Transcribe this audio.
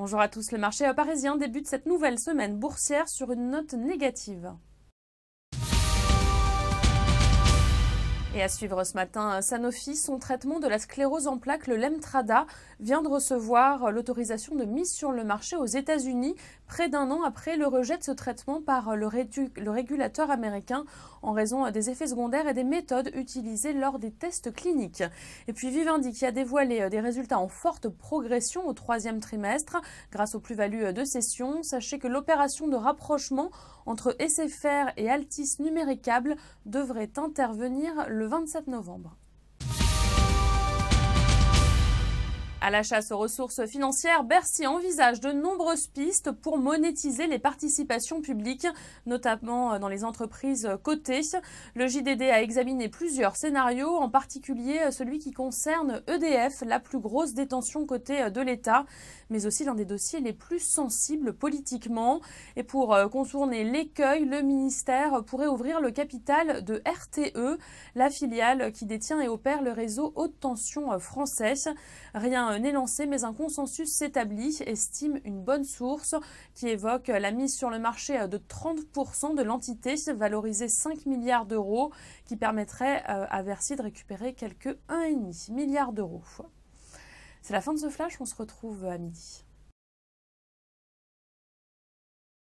Bonjour à tous, le marché parisien débute cette nouvelle semaine boursière sur une note négative. à suivre ce matin, Sanofi, son traitement de la sclérose en plaques, le Lemtrada, vient de recevoir l'autorisation de mise sur le marché aux États-Unis, près d'un an après le rejet de ce traitement par le, le, régulateur américain en raison des effets secondaires et des méthodes utilisées lors des tests cliniques. Et puis Vivendi qui a dévoilé euh, des résultats en forte progression au troisième trimestre grâce aux plus-values euh, de cession. Sachez que l'opération de rapprochement entre SFR et Altice Numéricable devrait intervenir le 27 novembre. À la chasse aux ressources financières, Bercy envisage de nombreuses pistes pour monétiser les participations publiques, notamment euh, dans les entreprises cotées. Le JDD a examiné plusieurs scénarios, en particulier euh, celui qui concerne EDF, la plus grosse détention cotée euh, de l'État, mais aussi l'un des dossiers les plus sensibles politiquement. Et pour contourner l'écueil, le ministère pourrait ouvrir le capital de RTE, la filiale qui détient et opère le réseau haute tension française. Rien n'est lancé, mais un consensus s'établit, estime une bonne source qui évoque la mise sur le marché euh, de 30% de l'entité valorisée 5 milliards d'euros qui permettrait euh, à Versi de récupérer quelques 1,5 milliard d'euros. C'est la fin de ce flash, on se retrouve euh, à midi.